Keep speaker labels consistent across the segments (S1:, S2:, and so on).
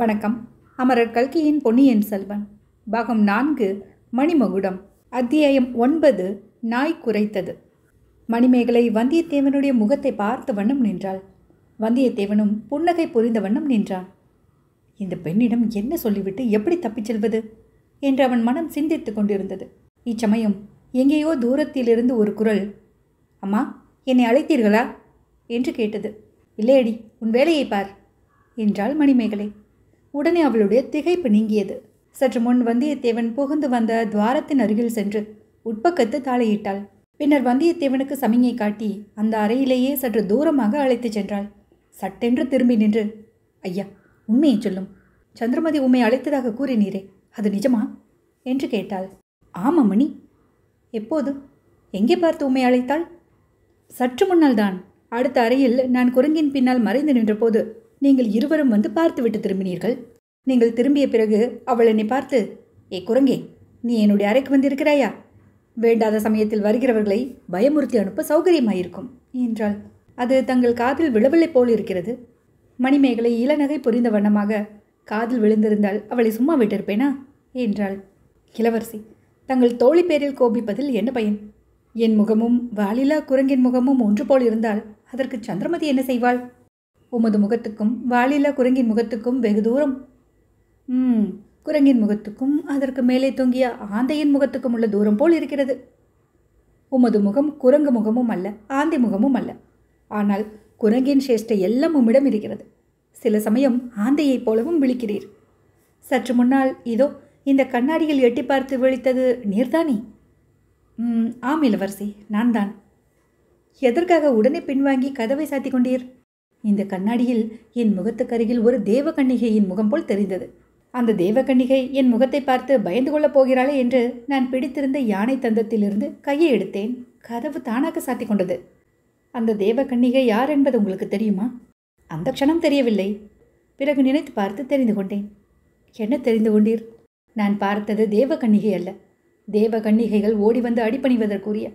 S1: வணக்கம் அமரர் கல்கியின் பொன்னியின் செல்வன் பாகம் நான்கு மணிமகுடம் அத்தியாயம் ஒன்பது நாய் குறைத்தது மணிமேகலை வந்தியத்தேவனுடைய முகத்தை பார்த்த வண்ணம் நின்றாள் வந்தியத்தேவனும் புன்னகை புரிந்த வண்ணம் நின்றான் இந்த பெண்ணிடம் என்ன சொல்லிவிட்டு எப்படி தப்பிச் செல்வது என்று அவன் மனம் சிந்தித்துக் கொண்டிருந்தது இச்சமயம் எங்கேயோ தூரத்திலிருந்து ஒரு குரல் அம்மா என்னை அழைத்தீர்களா என்று கேட்டது இல்லையடி உன் வேலையை பார் என்றாள் மணிமேகலை உடனே அவளுடைய திகைப்பு நீங்கியது சற்று முன் வந்தியத்தேவன் புகுந்து வந்த துவாரத்தின் அருகில் சென்று உட்பக்கத்து தாளையிட்டாள் பின்னர் வந்தியத்தேவனுக்கு சமிங்கை காட்டி அந்த அறையிலேயே சற்று தூரமாக அழைத்துச் சென்றாள் சட்டென்று திரும்பி நின்று ஐயா உண்மையை சொல்லும் சந்திரமதி உண்மை அழைத்ததாக கூறினீரே அது நிஜமா என்று கேட்டாள் ஆமாம் மணி எப்போது எங்கே பார்த்து உண்மை அழைத்தாள் சற்று முன்னால் தான் அடுத்த அறையில் நான் குரங்கின் பின்னால் மறைந்து நின்றபோது நீங்கள் இருவரும் வந்து பார்த்துவிட்டு திரும்பினீர்கள் நீங்கள் திரும்பிய பிறகு அவள் என்னை பார்த்து ஏ குரங்கே நீ என்னுடைய அறைக்கு வந்திருக்கிறாயா வேண்டாத சமயத்தில் வருகிறவர்களை பயமுறுத்தி அனுப்ப சௌகரியமாயிருக்கும் என்றாள் அது தங்கள் காதில் விழவில்லை போல் இருக்கிறது மணிமேகலை இளநகை புரிந்த வண்ணமாக காதில் விழுந்திருந்தால் அவளை சும்மா விட்டிருப்பேனா என்றாள் இளவரசி தங்கள் தோழி பேரில் கோபிப்பதில் என்ன பயன் என் முகமும் வாலிலா குரங்கின் முகமும் ஒன்று போல் இருந்தால் அதற்கு சந்திரமதி என்ன செய்வாள் உமது முகத்துக்கும் வாளில்லா குரங்கின் முகத்துக்கும் வெகு தூரம் ம் குரங்கின் முகத்துக்கும் அதற்கு மேலே தொங்கிய ஆந்தையின் முகத்துக்கும் உள்ள தூரம் போல் இருக்கிறது உமது முகம் குரங்கு முகமும் அல்ல ஆந்தை முகமும் அல்ல ஆனால் குரங்கின் சேஷ்டை எல்லாம் உம்மிடம் இருக்கிறது சில சமயம் ஆந்தையைப் போலவும் விழிக்கிறீர் சற்று முன்னால் இதோ இந்த கண்ணாடியில் எட்டி பார்த்து விழித்தது நீர்தானே ஆம் இளவரசி நான் தான் எதற்காக உடனே பின்வாங்கி கதவை சாத்தி கொண்டீர் இந்த கண்ணாடியில் என் முகத்துக்கருகில் ஒரு தேவகன்னிகையின் முகம் போல் தெரிந்தது அந்த தேவகன்னிகை என் முகத்தை பார்த்து பயந்து கொள்ளப் போகிறாளே என்று நான் பிடித்திருந்த யானை தந்தத்திலிருந்து கையை எடுத்தேன் கதவு தானாக சாத்தி கொண்டது அந்த தேவகன்னிகை யார் என்பது உங்களுக்கு தெரியுமா அந்த க்ஷணம் தெரியவில்லை பிறகு நினைத்து பார்த்து தெரிந்து கொண்டேன் என்ன தெரிந்து கொண்டீர் நான் பார்த்தது தேவகன்னிகை அல்ல தேவகன்னிகைகள் ஓடி வந்து அடிப்பணிவதற்குரிய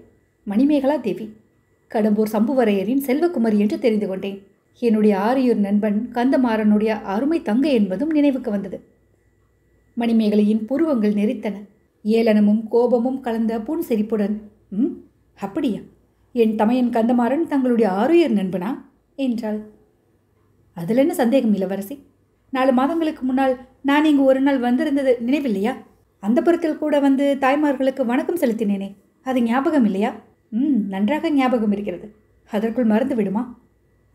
S1: மணிமேகலா தேவி கடம்பூர் சம்புவரையரின் செல்வகுமரி என்று தெரிந்து கொண்டேன் என்னுடைய ஆரியூர் நண்பன் கந்தமாறனுடைய அருமை தங்கை என்பதும் நினைவுக்கு வந்தது மணிமேகலையின் புருவங்கள் நெறித்தன ஏளனமும் கோபமும் கலந்த புன் சிரிப்புடன் ம் அப்படியா என் தமையன் கந்தமாறன் தங்களுடைய ஆரியூர் நண்பனா என்றாள் அதில் என்ன சந்தேகம் இளவரசி நாலு மாதங்களுக்கு முன்னால் நான் இங்கு ஒரு நாள் வந்திருந்தது நினைவில்லையா அந்த புறத்தில் கூட வந்து தாய்மார்களுக்கு வணக்கம் செலுத்தினேனே அது ஞாபகம் இல்லையா ம் நன்றாக ஞாபகம் இருக்கிறது அதற்குள் மறந்து விடுமா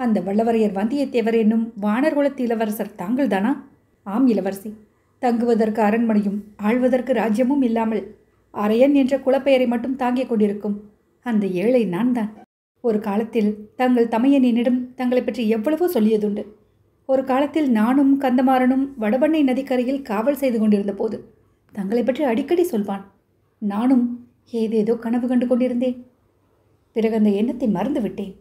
S1: அந்த வல்லவரையர் வந்தியத்தேவர் என்னும் வானர்குலத்து இளவரசர் தாங்கள் தானா ஆம் இளவரசி தங்குவதற்கு அரண்மனையும் ஆழ்வதற்கு ராஜ்யமும் இல்லாமல் அரையன் என்ற குலப்பெயரை மட்டும் தாங்கிக் கொண்டிருக்கும் அந்த ஏழை நான் தான் ஒரு காலத்தில் தங்கள் தமையனிடம் தங்களை பற்றி எவ்வளவோ சொல்லியதுண்டு ஒரு காலத்தில் நானும் கந்தமாறனும் வடபண்ணை நதிக்கரையில் காவல் செய்து கொண்டிருந்த போது தங்களை பற்றி அடிக்கடி சொல்வான் நானும் ஏதேதோ கனவு கண்டு கொண்டிருந்தேன் பிறகு அந்த எண்ணத்தை மறந்துவிட்டேன்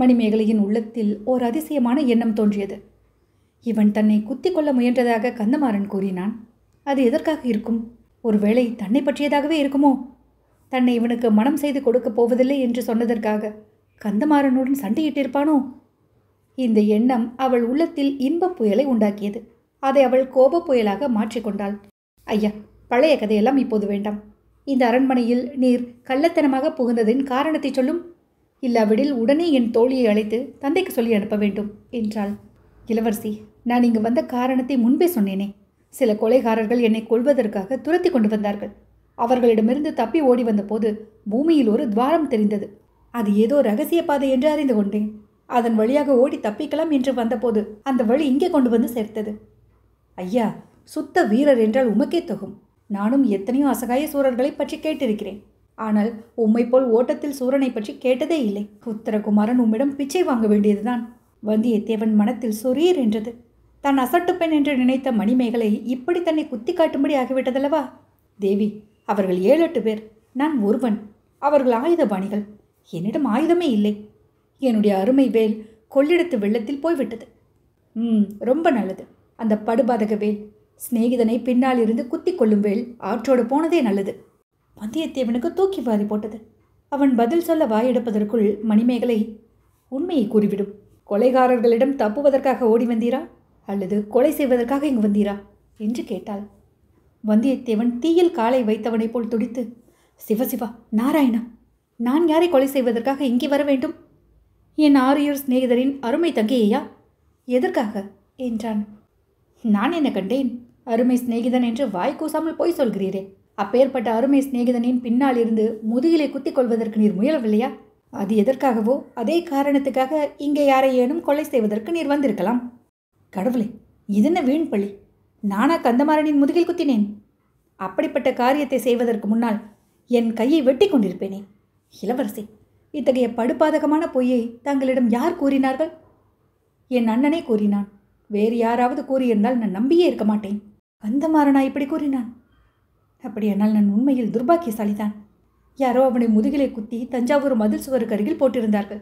S1: மணிமேகலையின் உள்ளத்தில் ஓர் அதிசயமான எண்ணம் தோன்றியது இவன் தன்னை குத்தி கொள்ள முயன்றதாக கந்தமாறன் கூறினான் அது எதற்காக இருக்கும் ஒருவேளை தன்னை பற்றியதாகவே இருக்குமோ தன்னை இவனுக்கு மனம் செய்து கொடுக்கப் போவதில்லை என்று சொன்னதற்காக கந்தமாறனுடன் சண்டையிட்டிருப்பானோ இந்த எண்ணம் அவள் உள்ளத்தில் இன்பப் புயலை உண்டாக்கியது அதை அவள் கோப புயலாக மாற்றிக்கொண்டாள் ஐயா பழைய கதையெல்லாம் இப்போது வேண்டாம் இந்த அரண்மனையில் நீர் கள்ளத்தனமாக புகுந்ததின் காரணத்தை சொல்லும் இல்லாவிடில் உடனே என் தோழியை அழைத்து தந்தைக்கு சொல்லி அனுப்ப வேண்டும் என்றாள் இளவரசி நான் இங்கு வந்த காரணத்தை முன்பே சொன்னேனே சில கொலைகாரர்கள் என்னை கொள்வதற்காக துரத்தி கொண்டு வந்தார்கள் அவர்களிடமிருந்து தப்பி ஓடி வந்தபோது பூமியில் ஒரு துவாரம் தெரிந்தது அது ஏதோ ரகசிய பாதை என்று அறிந்து கொண்டேன் அதன் வழியாக ஓடி தப்பிக்கலாம் என்று வந்தபோது அந்த வழி இங்கே கொண்டு வந்து சேர்த்தது ஐயா சுத்த வீரர் என்றால் உமக்கே தொகும் நானும் எத்தனையோ அசகாய சூரர்களை பற்றி கேட்டிருக்கிறேன் ஆனால் உம்மை போல் ஓட்டத்தில் சூரனை பற்றி கேட்டதே இல்லை உத்தரகுமாரன் உம்மிடம் பிச்சை வாங்க வேண்டியதுதான் வந்தியத்தேவன் மனத்தில் சொரீர் என்றது தான் அசட்டு பெண் என்று நினைத்த மணிமேகலை இப்படி தன்னை குத்தி காட்டும்படி ஆகிவிட்டதல்லவா தேவி அவர்கள் ஏழு எட்டு பேர் நான் ஒருவன் அவர்கள் ஆயுதபாணிகள் என்னிடம் ஆயுதமே இல்லை என்னுடைய அருமை வேல் கொள்ளிடத்து வெள்ளத்தில் போய்விட்டது ம் ரொம்ப நல்லது அந்த படுபாதக வேல் சிநேகிதனை பின்னால் இருந்து குத்தி கொள்ளும் வேல் ஆற்றோடு போனதே நல்லது வந்தியத்தேவனுக்கு தூக்கி வாரி போட்டது அவன் பதில் சொல்ல வாயெடுப்பதற்குள் மணிமேகலை உண்மையை கூறிவிடும் கொலைகாரர்களிடம் தப்புவதற்காக ஓடி வந்தீரா அல்லது கொலை செய்வதற்காக இங்கு வந்தீரா என்று கேட்டாள் வந்தியத்தேவன் தீயில் காலை வைத்தவனைப் போல் துடித்து சிவசிவா நாராயணா நான் யாரை கொலை செய்வதற்காக இங்கே வர வேண்டும் என் ஆரியூர் சிநேகிதரின் அருமை தங்கையா எதற்காக என்றான் நான் என்ன கண்டேன் அருமை சிநேகிதன் என்று வாய் கூசாமல் போய் சொல்கிறீரே அப்பேற்பட்ட அருமை சிநேகிதனின் பின்னால் இருந்து முதுகிலை குத்திக் கொள்வதற்கு நீர் முயலவில்லையா அது எதற்காகவோ அதே காரணத்துக்காக இங்கே யாரையேனும் கொலை செய்வதற்கு நீர் வந்திருக்கலாம் கடவுளே இதென்ன வீண் பழி நானா கந்தமாறனின் முதுகில் குத்தினேன் அப்படிப்பட்ட காரியத்தை செய்வதற்கு முன்னால் என் கையை வெட்டி கொண்டிருப்பேனே இளவரசி இத்தகைய படுபாதகமான பொய்யை தங்களிடம் யார் கூறினார்கள் என் அண்ணனே கூறினான் வேறு யாராவது கூறியிருந்தால் நான் நம்பியே இருக்க மாட்டேன் கந்தமாறனா இப்படி கூறினான் அப்படியானால் நான் உண்மையில் துர்பாக்கியசாலிதான் யாரோ அவனை முதுகிலை குத்தி தஞ்சாவூர் மதில் சுவருக்கு அருகில் போட்டிருந்தார்கள்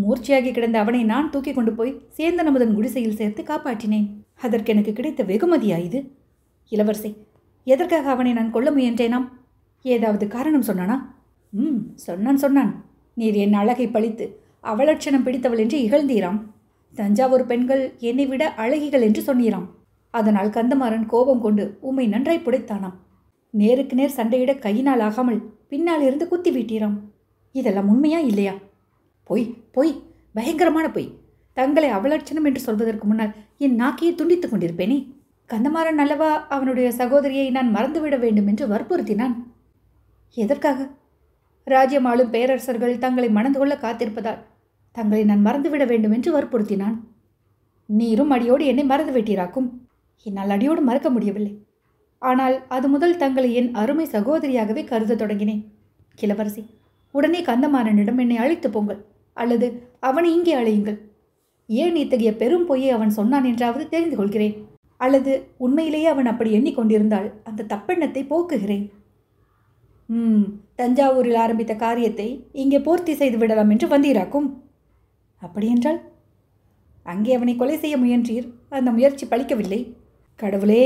S1: மூர்ச்சியாகி கிடந்த அவனை நான் தூக்கி கொண்டு போய் சேர்ந்த நமதன் குடிசையில் சேர்த்து காப்பாற்றினேன் அதற்கு எனக்கு கிடைத்த வெகுமதியா இது இளவரசை எதற்காக அவனை நான் கொல்ல முயன்றேனாம் ஏதாவது காரணம் சொன்னானா ம் சொன்னான் சொன்னான் நீர் என் அழகை பழித்து அவலட்சணம் பிடித்தவள் என்று இகழ்ந்தீராம் தஞ்சாவூர் பெண்கள் என்னை விட அழகிகள் என்று சொன்னீராம் அதனால் கந்தமாறன் கோபம் கொண்டு உம்மை நன்றாய் புடைத்தானாம் நேருக்கு நேர் சண்டையிட கையினால் ஆகாமல் பின்னால் இருந்து குத்தி வீட்டிறாம் இதெல்லாம் உண்மையா இல்லையா பொய் பொய் பயங்கரமான பொய் தங்களை அவலட்சணம் என்று சொல்வதற்கு முன்னால் என் நாக்கையை துண்டித்துக் கொண்டிருப்பேனே கந்தமாறன் அல்லவா அவனுடைய சகோதரியை நான் மறந்துவிட வேண்டும் என்று வற்புறுத்தினான் எதற்காக ராஜ்யம் ஆளும் பேரரசர்கள் தங்களை மணந்து கொள்ள காத்திருப்பதால் தங்களை நான் மறந்துவிட வேண்டும் என்று வற்புறுத்தினான் நீரும் அடியோடு என்னை மறந்து விட்டீராக்கும் என்னால் அடியோடு மறக்க முடியவில்லை ஆனால் அது முதல் தங்களை என் அருமை சகோதரியாகவே கருத தொடங்கினேன் கிளவரசி உடனே கந்தமாறனிடம் என்னை அழைத்து போங்கள் அல்லது அவனை இங்கே அழையுங்கள் ஏன் இத்தகைய பெரும் பொய்யை அவன் சொன்னான் என்றாவது தெரிந்து கொள்கிறேன் அல்லது உண்மையிலேயே அவன் அப்படி எண்ணிக்கொண்டிருந்தால் அந்த தப்பெண்ணத்தை போக்குகிறேன் ம் தஞ்சாவூரில் ஆரம்பித்த காரியத்தை இங்கே பூர்த்தி செய்து விடலாம் என்று வந்தீராக்கும் அப்படியென்றால் அங்கே அவனை கொலை செய்ய முயன்றீர் அந்த முயற்சி பழிக்கவில்லை கடவுளே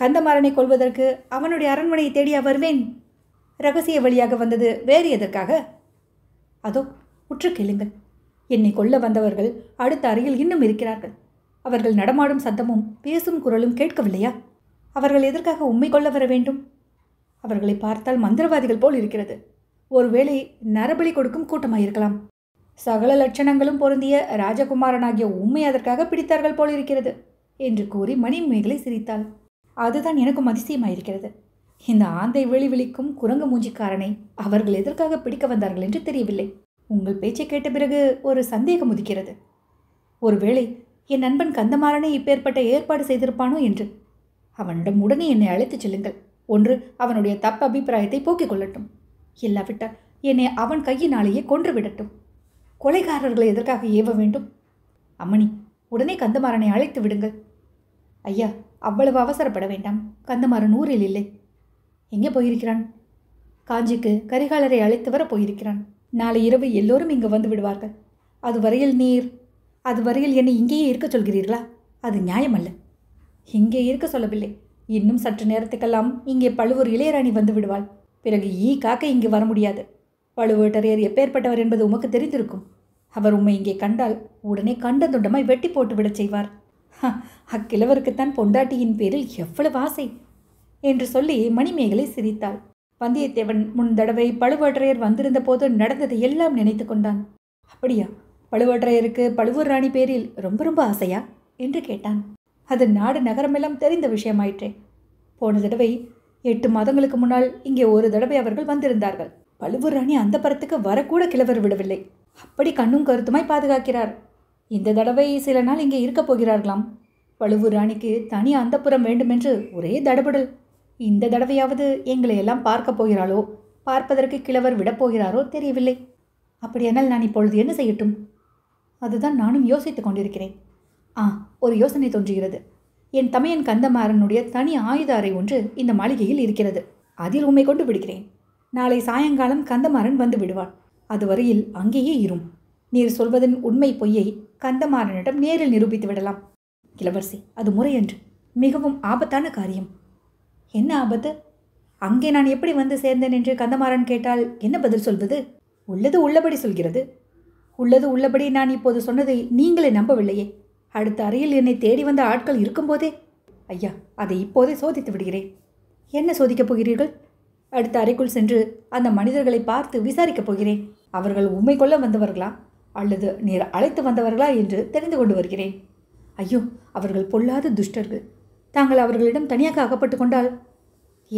S1: கந்தமாறனை கொள்வதற்கு அவனுடைய அரண்மனையை தேடியா வருவேன் ரகசிய வழியாக வந்தது வேறு எதற்காக அதோ உற்று கேளுங்கள் என்னை கொல்ல வந்தவர்கள் அடுத்த அறையில் இன்னும் இருக்கிறார்கள் அவர்கள் நடமாடும் சத்தமும் பேசும் குரலும் கேட்கவில்லையா அவர்கள் எதற்காக உண்மை கொள்ள வர வேண்டும் அவர்களை பார்த்தால் மந்திரவாதிகள் போல் இருக்கிறது ஒருவேளை நரபலி கொடுக்கும் கூட்டமாயிருக்கலாம் சகல லட்சணங்களும் பொருந்திய ராஜகுமாரனாகிய உண்மை அதற்காக பிடித்தார்கள் போல் இருக்கிறது என்று கூறி மணிமேகலை சிரித்தாள் அதுதான் எனக்கும் அதிசயமாயிருக்கிறது இந்த ஆந்தை வெளி விழிக்கும் குரங்கு மூஞ்சிக்காரனை அவர்கள் எதற்காக பிடிக்க வந்தார்கள் என்று தெரியவில்லை உங்கள் பேச்சை கேட்ட பிறகு ஒரு சந்தேகம் உதிக்கிறது ஒருவேளை என் நண்பன் கந்தமாறனே இப்பேற்பட்ட ஏற்பாடு செய்திருப்பானோ என்று அவனிடம் உடனே என்னை அழைத்துச் செல்லுங்கள் ஒன்று அவனுடைய தப்பு அபிப்பிராயத்தை போக்கிக் கொள்ளட்டும் இல்லாவிட்டால் என்னை அவன் கையினாலேயே கொன்றுவிடட்டும் விடட்டும் கொலைகாரர்களை எதற்காக ஏவ வேண்டும் அம்மணி உடனே கந்தமாறனை அழைத்து விடுங்கள் ஐயா அவ்வளவு அவசரப்பட வேண்டாம் கந்தமாறன் ஊரில் இல்லை எங்கே போயிருக்கிறான் காஞ்சிக்கு கரிகாலரை அழைத்து வர போயிருக்கிறான் நாளை இரவு எல்லோரும் இங்கு வந்து விடுவார்கள் அதுவரையில் நீர் அதுவரையில் என்னை இங்கேயே இருக்க சொல்கிறீர்களா அது நியாயமல்ல இங்கே இருக்க சொல்லவில்லை இன்னும் சற்று நேரத்துக்கெல்லாம் இங்கே பழுவூர் இளையராணி வந்து விடுவாள் பிறகு ஈ காக்க இங்கு வர முடியாது பழுவேட்டரையர் எப்பேற்பட்டவர் என்பது உமக்கு தெரிந்திருக்கும் அவர் உம்மை இங்கே கண்டால் உடனே கண்ட துண்டமாய் வெட்டி போட்டு விடச் செய்வார் அக்கிழவருக்குத்தான் பொண்டாட்டியின் பேரில் எவ்வளவு ஆசை என்று சொல்லி மணிமேகலை சிரித்தாள் வந்தியத்தேவன் முன் தடவை பழுவேற்றையர் வந்திருந்த போது நடந்ததை எல்லாம் நினைத்து கொண்டான் அப்படியா பழுவேற்றையருக்கு பழுவூர் ராணி பேரில் ரொம்ப ரொம்ப ஆசையா என்று கேட்டான் அது நாடு நகரமெல்லாம் தெரிந்த விஷயமாயிற்றே போன தடவை எட்டு மாதங்களுக்கு முன்னால் இங்கே ஒரு தடவை அவர்கள் வந்திருந்தார்கள் பழுவூர் ராணி அந்த பரத்துக்கு வரக்கூட கிழவர் விடவில்லை அப்படி கண்ணும் கருத்துமாய் பாதுகாக்கிறார் இந்த தடவை சில நாள் இங்கே இருக்கப் போகிறார்களாம் பழுவூர் ராணிக்கு தனி அந்தப்புறம் வேண்டுமென்று ஒரே தடபடல் இந்த தடவையாவது எங்களை எல்லாம் பார்க்க போகிறாளோ பார்ப்பதற்கு கிழவர் விடப்போகிறாரோ தெரியவில்லை அப்படியானால் நான் இப்பொழுது என்ன செய்யட்டும் அதுதான் நானும் யோசித்துக் கொண்டிருக்கிறேன் ஆ ஒரு யோசனை தோன்றுகிறது என் தமையன் கந்தமாறனுடைய தனி ஆயுத அறை ஒன்று இந்த மாளிகையில் இருக்கிறது அதில் உண்மை கொண்டு விடுகிறேன் நாளை சாயங்காலம் கந்தமாறன் வந்து விடுவான் அதுவரையில் அங்கேயே இரும் நீர் சொல்வதன் உண்மை பொய்யை கந்தமாறனிடம் நேரில் நிரூபித்து விடலாம் இளவரசி அது முறையன்று மிகவும் ஆபத்தான காரியம் என்ன ஆபத்து அங்கே நான் எப்படி வந்து சேர்ந்தேன் என்று கந்தமாறன் கேட்டால் என்ன பதில் சொல்வது உள்ளது உள்ளபடி சொல்கிறது உள்ளது உள்ளபடி நான் இப்போது சொன்னதை நீங்களே நம்பவில்லையே அடுத்த அறையில் என்னை தேடி வந்த ஆட்கள் இருக்கும்போதே ஐயா அதை இப்போதே சோதித்து விடுகிறேன் என்ன சோதிக்கப் போகிறீர்கள் அடுத்த அறைக்குள் சென்று அந்த மனிதர்களை பார்த்து விசாரிக்கப் போகிறேன் அவர்கள் உண்மை கொள்ள வந்தவர்களா அல்லது நீர் அழைத்து வந்தவர்களா என்று தெரிந்து கொண்டு வருகிறேன் ஐயோ அவர்கள் பொல்லாத துஷ்டர்கள் தாங்கள் அவர்களிடம் தனியாக அகப்பட்டு கொண்டால்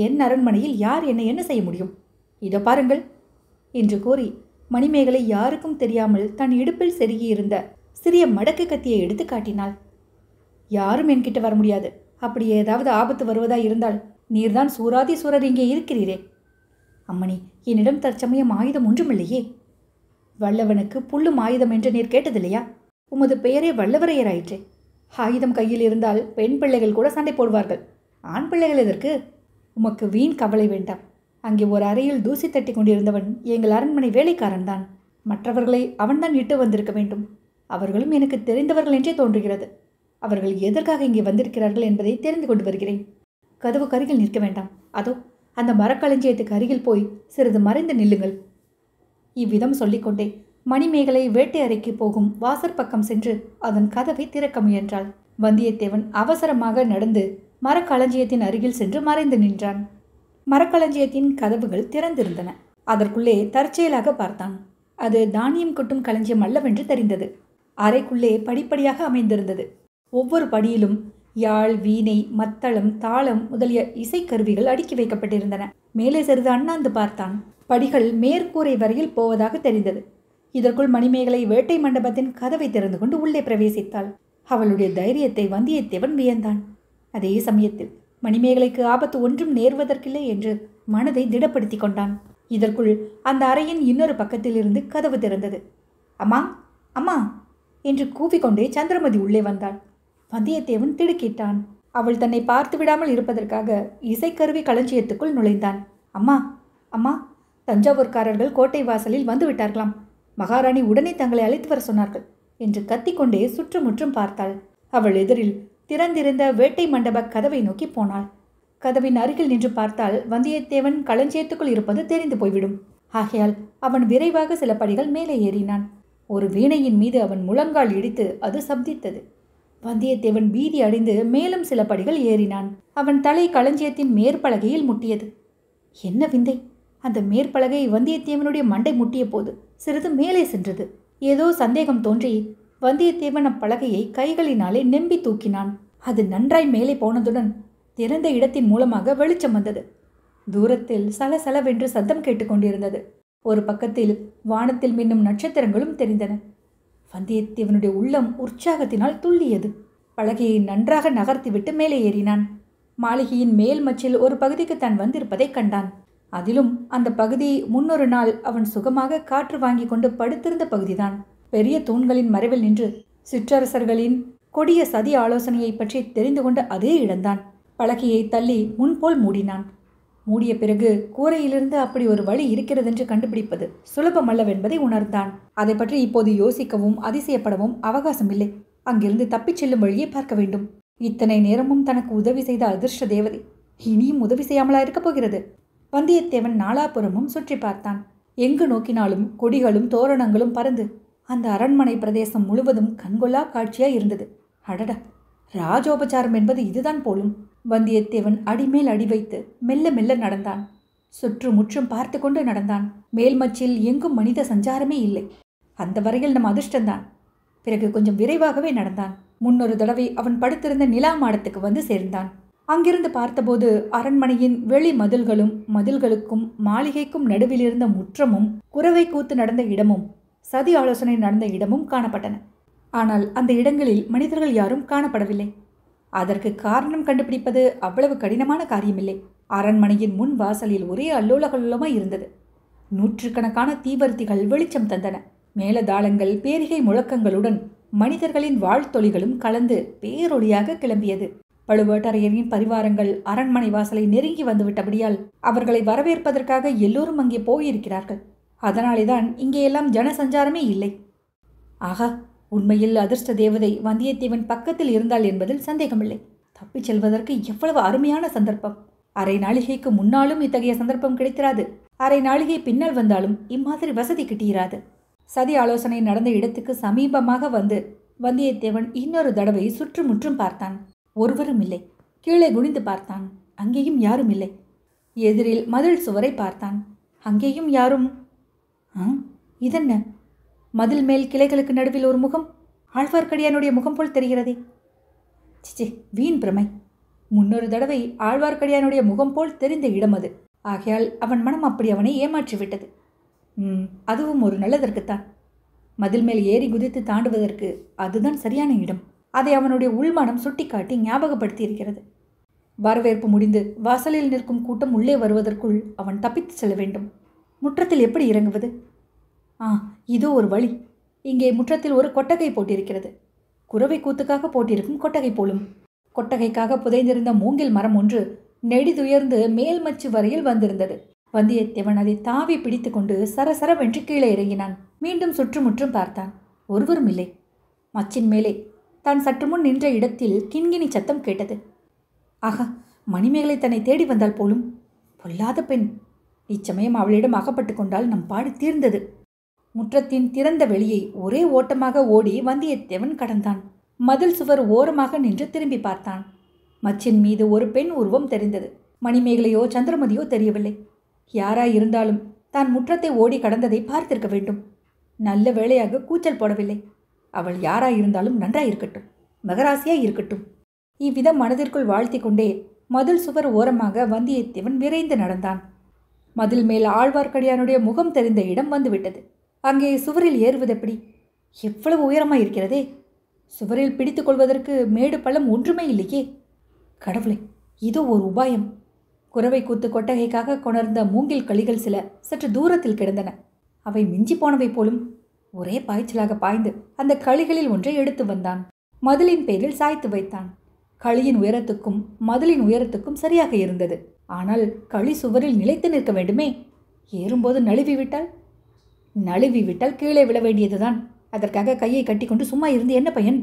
S1: என் அரண்மனையில் யார் என்னை என்ன செய்ய முடியும் இதோ பாருங்கள் என்று கூறி மணிமேகலை யாருக்கும் தெரியாமல் தன் இடுப்பில் செருகியிருந்த சிறிய மடக்கு கத்தியை எடுத்து காட்டினாள் யாரும் என்கிட்ட வர முடியாது அப்படி ஏதாவது ஆபத்து வருவதா இருந்தால் நீர்தான் சூராதி சூரர் இங்கே இருக்கிறீரே அம்மணி என்னிடம் தற்சமயம் ஆயுதம் ஒன்றுமில்லையே வல்லவனுக்கு புல்லும் ஆயுதம் என்று நீர் கேட்டதில்லையா உமது பெயரே வல்லவரையராயிற்றே ஆயுதம் கையில் இருந்தால் பெண் பிள்ளைகள் கூட சண்டை போடுவார்கள் ஆண் பிள்ளைகள் எதற்கு உமக்கு வீண் கவலை வேண்டாம் அங்கே ஒரு அறையில் தூசி தட்டி கொண்டிருந்தவன் எங்கள் அரண்மனை வேலைக்காரன் தான் மற்றவர்களை அவன்தான் இட்டு வந்திருக்க வேண்டும் அவர்களும் எனக்கு தெரிந்தவர்கள் என்றே தோன்றுகிறது அவர்கள் எதற்காக இங்கே வந்திருக்கிறார்கள் என்பதை தெரிந்து கொண்டு வருகிறேன் கதவு கருகில் நிற்க வேண்டாம் அதோ அந்த மரக்களஞ்சியத்துக்கு அருகில் போய் சிறிது மறைந்து நில்லுங்கள் இவ்விதம் சொல்லிக்கொண்டே மணிமேகலை வேட்டை அறைக்கு போகும் வாசற்பக்கம் சென்று அதன் கதவை திறக்க முயன்றாள் வந்தியத்தேவன் அவசரமாக நடந்து மரக்களஞ்சியத்தின் அருகில் சென்று மறைந்து நின்றான் மரக்களஞ்சியத்தின் கதவுகள் திறந்திருந்தன அதற்குள்ளே தற்செயலாக பார்த்தான் அது தானியம் கொட்டும் களஞ்சியம் அல்லவென்று தெரிந்தது அறைக்குள்ளே படிப்படியாக அமைந்திருந்தது ஒவ்வொரு படியிலும் யாழ் வீணை மத்தளம் தாளம் முதலிய இசைக்கருவிகள் அடுக்கி வைக்கப்பட்டிருந்தன மேலே சிறிது அண்ணாந்து பார்த்தான் படிகள் மேற்கூரை வரையில் போவதாக தெரிந்தது இதற்குள் மணிமேகலை வேட்டை மண்டபத்தின் கதவை திறந்து கொண்டு உள்ளே பிரவேசித்தாள் அவளுடைய தைரியத்தை வந்தியத்தேவன் வியந்தான் அதே சமயத்தில் மணிமேகலைக்கு ஆபத்து ஒன்றும் நேர்வதற்கில்லை என்று மனதை திடப்படுத்தி கொண்டான் இதற்குள் அந்த அறையின் இன்னொரு பக்கத்திலிருந்து கதவு திறந்தது அம்மா அம்மா என்று கூவிக்கொண்டே சந்திரமதி உள்ளே வந்தாள் வந்தியத்தேவன் திடுக்கிட்டான் அவள் தன்னை பார்த்து விடாமல் இருப்பதற்காக இசைக்கருவி களஞ்சியத்துக்குள் நுழைந்தான் அம்மா அம்மா தஞ்சாவூர்காரர்கள் கோட்டை வாசலில் வந்து விட்டார்களாம் மகாராணி உடனே தங்களை அழைத்து வர சொன்னார்கள் என்று கத்திக்கொண்டே சுற்றுமுற்றும் பார்த்தாள் அவள் எதிரில் திறந்திருந்த வேட்டை மண்டப கதவை நோக்கி போனாள் கதவின் அருகில் நின்று பார்த்தால் வந்தியத்தேவன் களஞ்சியத்துக்குள் இருப்பது தெரிந்து போய்விடும் ஆகையால் அவன் விரைவாக சில படிகள் மேலே ஏறினான் ஒரு வீணையின் மீது அவன் முழங்கால் இடித்து அது சப்தித்தது வந்தியத்தேவன் பீதி அடைந்து மேலும் சில படிகள் ஏறினான் அவன் தலை களஞ்சியத்தின் மேற்பலகையில் முட்டியது என்ன விந்தை அந்த மேற்பலகை வந்தியத்தேவனுடைய மண்டை முட்டிய போது சிறிது மேலே சென்றது ஏதோ சந்தேகம் தோன்றி வந்தியத்தேவன் அப்பலகையை கைகளினாலே நெம்பி தூக்கினான் அது நன்றாய் மேலே போனதுடன் திறந்த இடத்தின் மூலமாக வெளிச்சம் வந்தது தூரத்தில் சலசலவென்று சத்தம் கேட்டுக்கொண்டிருந்தது ஒரு பக்கத்தில் வானத்தில் மின்னும் நட்சத்திரங்களும் தெரிந்தன வந்தியத்தேவனுடைய உள்ளம் உற்சாகத்தினால் துள்ளியது பலகையை நன்றாக நகர்த்திவிட்டு மேலே ஏறினான் மாளிகையின் மேல் மச்சில் ஒரு பகுதிக்கு தான் வந்திருப்பதை கண்டான் அதிலும் அந்த பகுதி முன்னொரு நாள் அவன் சுகமாக காற்று வாங்கி கொண்டு படுத்திருந்த பகுதிதான் பெரிய தூண்களின் மறைவில் நின்று சிற்றரசர்களின் கொடிய சதி ஆலோசனையை பற்றி தெரிந்து கொண்ட அதே இடம்தான் பலகையை தள்ளி முன்போல் மூடினான் மூடிய பிறகு கூரையிலிருந்து அப்படி ஒரு வழி இருக்கிறதென்று கண்டுபிடிப்பது சுலபமல்லவென்பதை உணர்ந்தான் அதை பற்றி இப்போது யோசிக்கவும் அதிசயப்படவும் அவகாசமில்லை அங்கிருந்து தப்பிச் செல்லும் வழியை பார்க்க வேண்டும் இத்தனை நேரமும் தனக்கு உதவி செய்த அதிர்ஷ்ட தேவதை இனியும் உதவி செய்யாமலா இருக்கப் போகிறது வந்தியத்தேவன் நாலாபுரமும் சுற்றி பார்த்தான் எங்கு நோக்கினாலும் கொடிகளும் தோரணங்களும் பறந்து அந்த அரண்மனை பிரதேசம் முழுவதும் கண்கொள்ளா காட்சியாய் இருந்தது அடடா ராஜோபச்சாரம் என்பது இதுதான் போலும் வந்தியத்தேவன் அடிமேல் அடி வைத்து மெல்ல மெல்ல நடந்தான் முற்றும் பார்த்து கொண்டு நடந்தான் மேல்மச்சில் எங்கும் மனித சஞ்சாரமே இல்லை அந்த வரையில் நம் அதிர்ஷ்டந்தான் பிறகு கொஞ்சம் விரைவாகவே நடந்தான் முன்னொரு தடவை அவன் படுத்திருந்த நிலா மாடத்துக்கு வந்து சேர்ந்தான் அங்கிருந்து பார்த்தபோது அரண்மனையின் வெளி மதில்களும் மதில்களுக்கும் மாளிகைக்கும் நடுவில் இருந்த முற்றமும் குறவை கூத்து நடந்த இடமும் சதி ஆலோசனை நடந்த இடமும் காணப்பட்டன ஆனால் அந்த இடங்களில் மனிதர்கள் யாரும் காணப்படவில்லை அதற்கு காரணம் கண்டுபிடிப்பது அவ்வளவு கடினமான காரியமில்லை அரண்மனையின் முன் வாசலில் ஒரே அல்லோலகல்லோலமாய் இருந்தது நூற்றுக்கணக்கான தீவர்த்திகள் வெளிச்சம் தந்தன மேலதாளங்கள் பேரிகை முழக்கங்களுடன் மனிதர்களின் வாழ்த்தொழிகளும் கலந்து பேரொழியாக கிளம்பியது பழுவேட்டரையரின் பரிவாரங்கள் அரண்மனை வாசலை நெருங்கி வந்துவிட்டபடியால் அவர்களை வரவேற்பதற்காக எல்லோரும் அங்கே போயிருக்கிறார்கள் அதனாலேதான் இங்கேயெல்லாம் ஜனசஞ்சாரமே இல்லை ஆகா உண்மையில் அதிர்ஷ்ட தேவதை வந்தியத்தேவன் பக்கத்தில் இருந்தாள் என்பதில் சந்தேகமில்லை தப்பிச் செல்வதற்கு எவ்வளவு அருமையான சந்தர்ப்பம் அரை நாளிகைக்கு முன்னாலும் இத்தகைய சந்தர்ப்பம் கிடைத்திராது அரை நாளிகை பின்னால் வந்தாலும் இம்மாதிரி வசதி கிட்டியிராது சதி ஆலோசனை நடந்த இடத்துக்கு சமீபமாக வந்து வந்தியத்தேவன் இன்னொரு தடவை சுற்றுமுற்றும் பார்த்தான் ஒருவரும் இல்லை கீழே குனிந்து பார்த்தான் அங்கேயும் யாரும் இல்லை எதிரில் மதில் சுவரை பார்த்தான் அங்கேயும் யாரும் ஆ இதென்ன மதில் மேல் கிளைகளுக்கு நடுவில் ஒரு முகம் ஆழ்வார்க்கடியானுடைய முகம் போல் தெரிகிறதே சிச்சே வீண் பிரமை முன்னொரு தடவை ஆழ்வார்க்கடியானுடைய முகம் போல் தெரிந்த இடம் அது ஆகையால் அவன் மனம் அப்படி அவனை ஏமாற்றிவிட்டது அதுவும் ஒரு நல்லதற்குத்தான் மதில் மேல் ஏறி குதித்து தாண்டுவதற்கு அதுதான் சரியான இடம் அதை அவனுடைய உள்மனம் சுட்டிக்காட்டி ஞாபகப்படுத்தி இருக்கிறது வரவேற்பு முடிந்து வாசலில் நிற்கும் கூட்டம் உள்ளே வருவதற்குள் அவன் தப்பித்து செல்ல வேண்டும் முற்றத்தில் எப்படி இறங்குவது ஆ இதோ ஒரு வழி இங்கே முற்றத்தில் ஒரு கொட்டகை போட்டிருக்கிறது குறவை கூத்துக்காக போட்டிருக்கும் கொட்டகை போலும் கொட்டகைக்காக புதைந்திருந்த மூங்கில் மரம் ஒன்று நெடிதுயர்ந்து மேல்மச்சு வரையில் வந்திருந்தது வந்தியத்தேவன் அதை தாவி பிடித்து கொண்டு சரசரவென்று கீழே இறங்கினான் மீண்டும் சுற்றுமுற்றும் பார்த்தான் ஒருவரும் இல்லை மச்சின் மேலே தான் சற்று முன் நின்ற இடத்தில் கிண்கிணி சத்தம் கேட்டது ஆக மணிமேகலை தன்னை தேடி வந்தால் போலும் பொல்லாத பெண் இச்சமயம் அவளிடம் அகப்பட்டு கொண்டால் நம் பாடு தீர்ந்தது முற்றத்தின் திறந்த வெளியை ஒரே ஓட்டமாக ஓடி வந்தியத்தேவன் கடந்தான் மதில் சுவர் ஓரமாக நின்று திரும்பி பார்த்தான் மச்சின் மீது ஒரு பெண் உருவம் தெரிந்தது மணிமேகலையோ சந்திரமதியோ தெரியவில்லை யாரா இருந்தாலும் தான் முற்றத்தை ஓடி கடந்ததை பார்த்திருக்க வேண்டும் நல்ல வேளையாக கூச்சல் போடவில்லை அவள் யாராக இருந்தாலும் நன்றாக இருக்கட்டும் மகராசியாக இருக்கட்டும் இவ்விதம் மனதிற்குள் வாழ்த்தி கொண்டே மதில் சுவர் ஓரமாக வந்தியத்தேவன் விரைந்து நடந்தான் மதில் மேல் ஆழ்வார்க்கடியானுடைய முகம் தெரிந்த இடம் வந்துவிட்டது அங்கே சுவரில் ஏறுவதெப்படி எவ்வளவு உயரமாக இருக்கிறதே சுவரில் பிடித்து கொள்வதற்கு மேடு பள்ளம் ஒன்றுமே இல்லையே கடவுளை இதோ ஒரு உபாயம் குறவை கூத்து கொட்டகைக்காக கொணர்ந்த மூங்கில் களிகள் சில சற்று தூரத்தில் கிடந்தன அவை மிஞ்சி போனவை போலும் ஒரே பாய்ச்சலாக பாய்ந்து அந்த களிகளில் ஒன்றை எடுத்து வந்தான் மதிலின் பேரில் சாய்த்து வைத்தான் களியின் உயரத்துக்கும் மதிலின் உயரத்துக்கும் சரியாக இருந்தது ஆனால் களி சுவரில் நிலைத்து நிற்க வேண்டுமே ஏறும்போது நழுவி விட்டால் நழுவி விட்டால் கீழே விழ வேண்டியதுதான் அதற்காக கையை கட்டிக்கொண்டு சும்மா இருந்து என்ன பையன்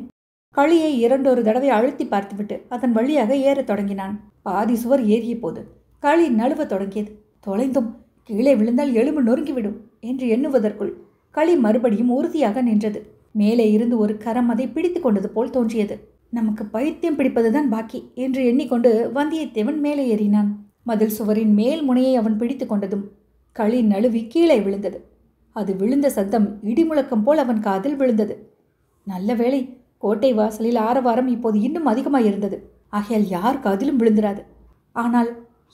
S1: களியை இரண்டொரு தடவை அழுத்தி பார்த்துவிட்டு அதன் வழியாக ஏறத் தொடங்கினான் பாதி சுவர் ஏறிய போது களி நழுவ தொடங்கியது தொலைந்தும் கீழே விழுந்தால் எலும்பு நொறுங்கிவிடும் என்று எண்ணுவதற்குள் களி மறுபடியும் உறுதியாக நின்றது மேலே இருந்து ஒரு கரம் அதை பிடித்து கொண்டது போல் தோன்றியது நமக்கு பைத்தியம் பிடிப்பதுதான் பாக்கி என்று எண்ணிக்கொண்டு வந்தியத்தேவன் மேலே ஏறினான் மதில் சுவரின் மேல் முனையை அவன் பிடித்து கொண்டதும் களி நழுவி கீழே விழுந்தது அது விழுந்த சத்தம் இடிமுழக்கம் போல் அவன் காதில் விழுந்தது நல்ல வேளை கோட்டை வாசலில் ஆரவாரம் இப்போது இன்னும் அதிகமாக இருந்தது ஆகையால் யார் காதிலும் விழுந்திராது ஆனால்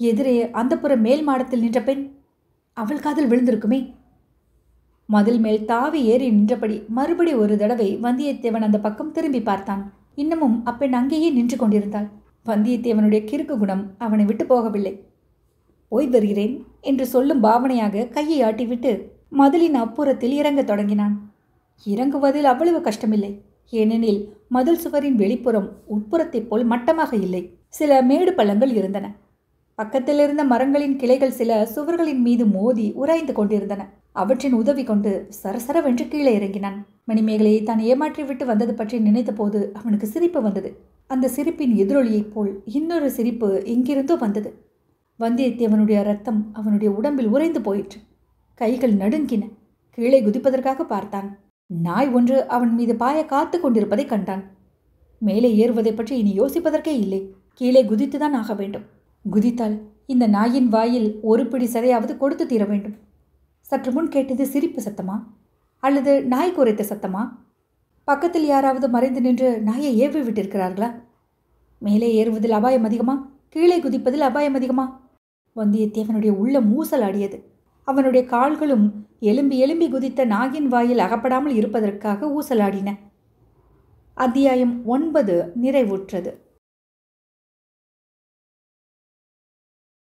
S1: எதிரே அந்த புற மேல் மாடத்தில் நின்ற பெண் அவள் காதில் விழுந்திருக்குமே மதில் மேல் தாவி ஏறி நின்றபடி மறுபடி ஒரு தடவை வந்தியத்தேவன் அந்த பக்கம் திரும்பி பார்த்தான் இன்னமும் அப்பெண் அங்கேயே நின்று கொண்டிருந்தாள் வந்தியத்தேவனுடைய கிறுக்கு குணம் அவனை விட்டு போகவில்லை போய் வருகிறேன் என்று சொல்லும் பாவனையாக கையை ஆட்டிவிட்டு மதிலின் அப்புறத்தில் இறங்கத் தொடங்கினான் இறங்குவதில் அவ்வளவு கஷ்டமில்லை ஏனெனில் மதில் சுவரின் வெளிப்புறம் உட்புறத்தைப் போல் மட்டமாக இல்லை சில மேடு பள்ளங்கள் இருந்தன பக்கத்தில் இருந்த மரங்களின் கிளைகள் சில சுவர்களின் மீது மோதி உராய்ந்து கொண்டிருந்தன அவற்றின் உதவி கொண்டு சரசரவென்று கீழே இறங்கினான் மணிமேகலையை தான் ஏமாற்றிவிட்டு வந்தது பற்றி நினைத்தபோது அவனுக்கு சிரிப்பு வந்தது அந்த சிரிப்பின் எதிரொலியைப் போல் இன்னொரு சிரிப்பு எங்கிருந்தோ வந்தது வந்தியத்தேவனுடைய ரத்தம் அவனுடைய உடம்பில் உறைந்து போயிற்று கைகள் நடுங்கின கீழே குதிப்பதற்காக பார்த்தான் நாய் ஒன்று அவன் மீது பாய காத்து கொண்டிருப்பதை கண்டான் மேலே ஏறுவதை பற்றி இனி யோசிப்பதற்கே இல்லை கீழே குதித்துதான் ஆக வேண்டும் குதித்தால் இந்த நாயின் வாயில் ஒரு பிடி சதையாவது கொடுத்து தீர வேண்டும் சற்று முன் கேட்டது சிரிப்பு சத்தமா அல்லது நாய் குறைத்த சத்தமா பக்கத்தில் யாராவது மறைந்து நின்று நாயை ஏவி விட்டிருக்கிறார்களா மேலே ஏறுவதில் அபாயம் அதிகமா கீழே குதிப்பதில் அபாயம் அதிகமா வந்தியத்தேவனுடைய உள்ள மூசல் அடியது அவனுடைய கால்களும் எலும்பி எலும்பி குதித்த நாகின் வாயில் அகப்படாமல் இருப்பதற்காக ஊசலாடின அத்தியாயம் ஒன்பது நிறைவுற்றது